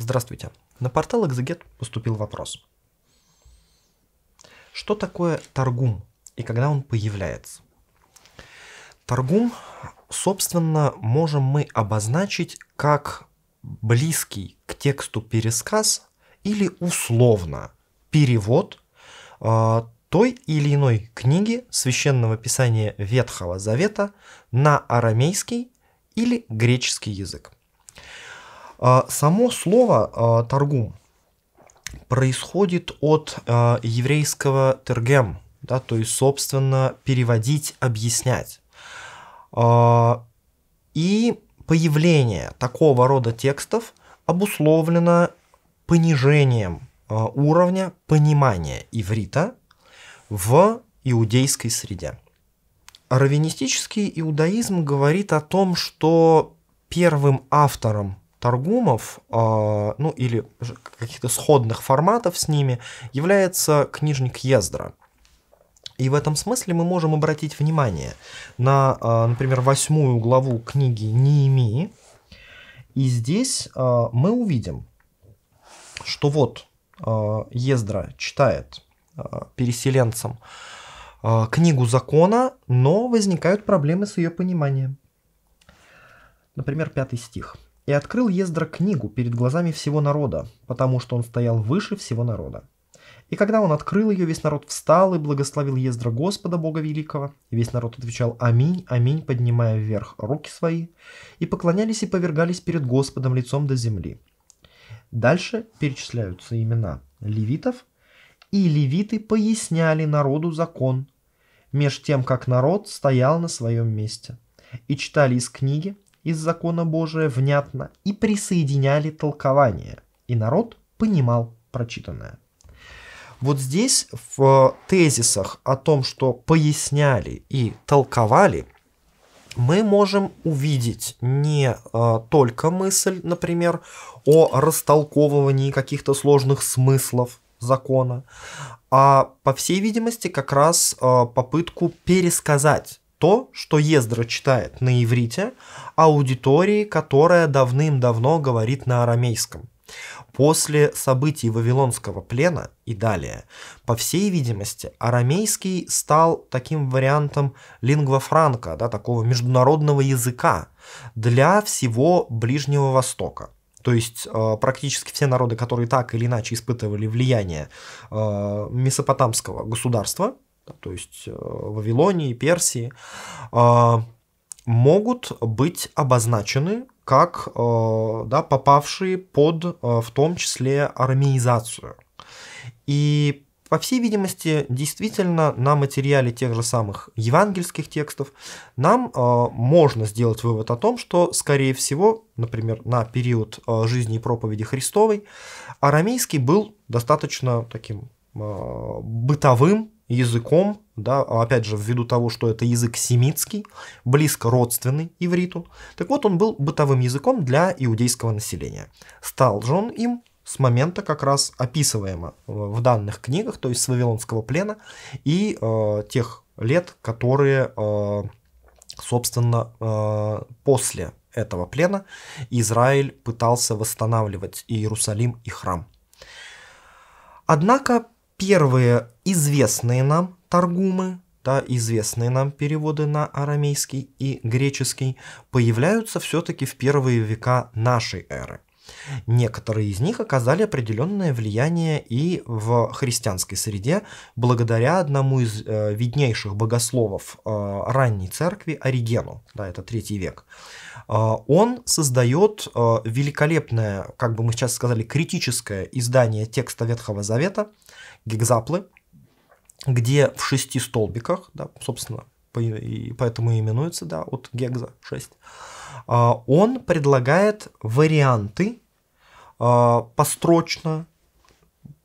Здравствуйте. На портал Exeget поступил вопрос. Что такое торгум и когда он появляется? Торгум, собственно, можем мы обозначить как близкий к тексту пересказ или условно перевод э, той или иной книги священного писания Ветхого Завета на арамейский или греческий язык. А, само слово а, торгум происходит от а, еврейского тергем, да, то есть, собственно, переводить, объяснять. И появление такого рода текстов обусловлено понижением уровня понимания иврита в иудейской среде. Равинистический иудаизм говорит о том, что первым автором Торгумов, а, ну или каких-то сходных форматов с ними, является книжник Ездра. И в этом смысле мы можем обратить внимание на, а, например, восьмую главу книги Неемии. И здесь а, мы увидим, что вот Ездра читает переселенцам книгу закона, но возникают проблемы с ее пониманием. Например, пятый стих – и открыл Ездра книгу перед глазами всего народа, потому что он стоял выше всего народа. И когда он открыл ее, весь народ встал и благословил Ездра Господа, Бога Великого. И весь народ отвечал «Аминь, аминь», поднимая вверх руки свои, и поклонялись и повергались перед Господом лицом до земли. Дальше перечисляются имена левитов, и левиты поясняли народу закон, меж тем, как народ стоял на своем месте, и читали из книги, из закона Божия внятно и присоединяли толкование, и народ понимал прочитанное. Вот здесь в э, тезисах о том, что поясняли и толковали, мы можем увидеть не э, только мысль, например, о растолковывании каких-то сложных смыслов закона, а, по всей видимости, как раз э, попытку пересказать то, что Ездра читает на иврите, аудитории, которая давным-давно говорит на арамейском. После событий Вавилонского плена и далее, по всей видимости, арамейский стал таким вариантом лингва франка, да, такого международного языка для всего Ближнего Востока. То есть э, практически все народы, которые так или иначе испытывали влияние э, месопотамского государства, то есть э, Вавилонии, Персии, а, могут быть обозначены как э, да, попавшие под э, в том числе армеизацию. И по всей видимости, действительно, на материале тех же самых евангельских текстов нам э, можно сделать вывод о том, что, скорее всего, например, на период э, жизни и проповеди Христовой, арамейский был достаточно таким э, бытовым языком, да, опять же, ввиду того, что это язык семитский, близко родственный ивриту. Так вот, он был бытовым языком для иудейского населения. Стал же он им с момента как раз описываемого в данных книгах, то есть с Вавилонского плена и э, тех лет, которые, э, собственно, э, после этого плена Израиль пытался восстанавливать и Иерусалим и храм. Однако первые известные нам торгумы, да, известные нам переводы на арамейский и греческий, появляются все-таки в первые века нашей эры. Некоторые из них оказали определенное влияние и в христианской среде, благодаря одному из э, виднейших богословов э, ранней церкви Оригену, да, это третий век. Э, он создает э, великолепное, как бы мы сейчас сказали, критическое издание текста Ветхого Завета, гигзаплы, где в шести столбиках, да, собственно, и поэтому и именуется да, от Гегза 6, а, он предлагает варианты а, построчно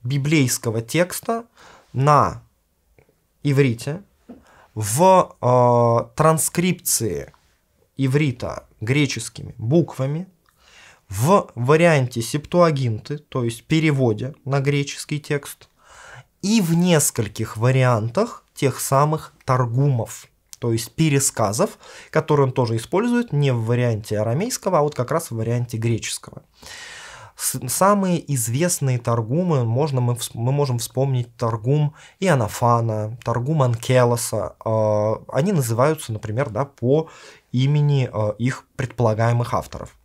библейского текста на иврите в а, транскрипции иврита греческими буквами, в варианте септуагинты, то есть переводе на греческий текст – и в нескольких вариантах тех самых торгумов, то есть пересказов, которые он тоже использует не в варианте арамейского, а вот как раз в варианте греческого. Самые известные торгумы, можно мы, мы можем вспомнить торгум Иоаннафана, торгум Анкелоса. Э, они называются, например, да, по имени э, их предполагаемых авторов.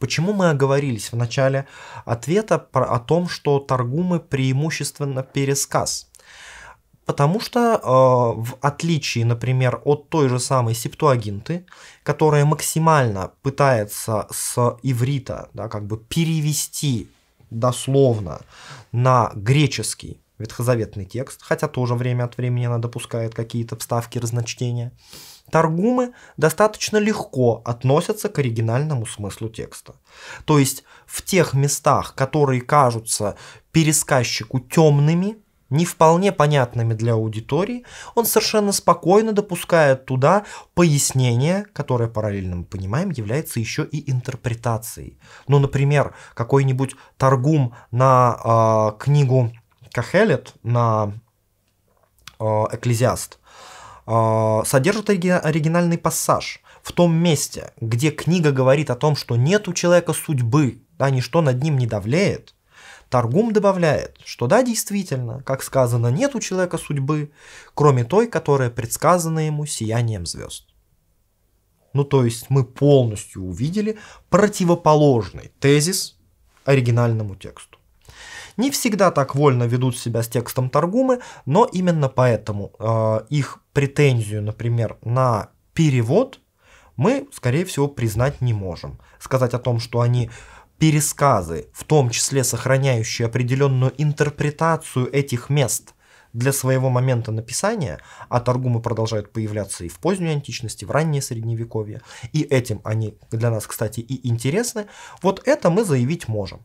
Почему мы оговорились в начале ответа про, о том, что торгумы преимущественно пересказ? Потому что э, в отличие, например, от той же самой септуагинты, которая максимально пытается с иврита да, как бы перевести дословно на греческий ветхозаветный текст, хотя тоже время от времени она допускает какие-то вставки разночтения, торгумы достаточно легко относятся к оригинальному смыслу текста. То есть в тех местах, которые кажутся пересказчику темными, не вполне понятными для аудитории, он совершенно спокойно допускает туда пояснение, которое параллельно мы понимаем является еще и интерпретацией. Ну, например, какой-нибудь торгум на э, книгу Кахелет на э, Экклезиаст э, содержит оригинальный пассаж в том месте, где книга говорит о том, что нет у человека судьбы, да, ничто над ним не давляет. Торгум добавляет, что да, действительно, как сказано, нет у человека судьбы, кроме той, которая предсказана ему сиянием звезд. Ну то есть мы полностью увидели противоположный тезис оригинальному тексту. Не всегда так вольно ведут себя с текстом торгумы, но именно поэтому э, их претензию, например, на перевод мы, скорее всего, признать не можем. Сказать о том, что они пересказы, в том числе сохраняющие определенную интерпретацию этих мест для своего момента написания, а торгумы продолжают появляться и в позднюю античности, в раннее средневековье, и этим они для нас, кстати, и интересны, вот это мы заявить можем.